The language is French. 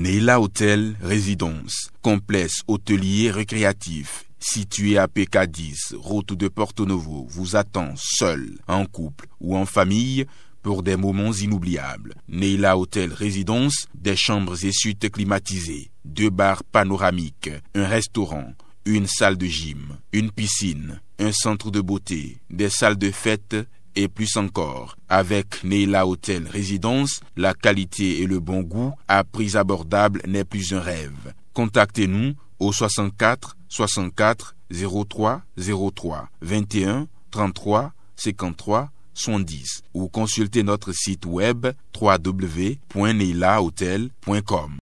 Neila Hotel Résidence, complexe hôtelier récréatif situé à PK10, route de Porto Novo, vous attend seul, en couple ou en famille pour des moments inoubliables. Neila Hôtel Résidence, des chambres et suites climatisées, deux bars panoramiques, un restaurant, une salle de gym, une piscine, un centre de beauté, des salles de fête et plus encore. Avec Neila Hotel Résidence, la qualité et le bon goût à prix abordable n'est plus un rêve. Contactez-nous au 64 64 03 03 21 33 53 70 ou consultez notre site web www.neilahotel.com.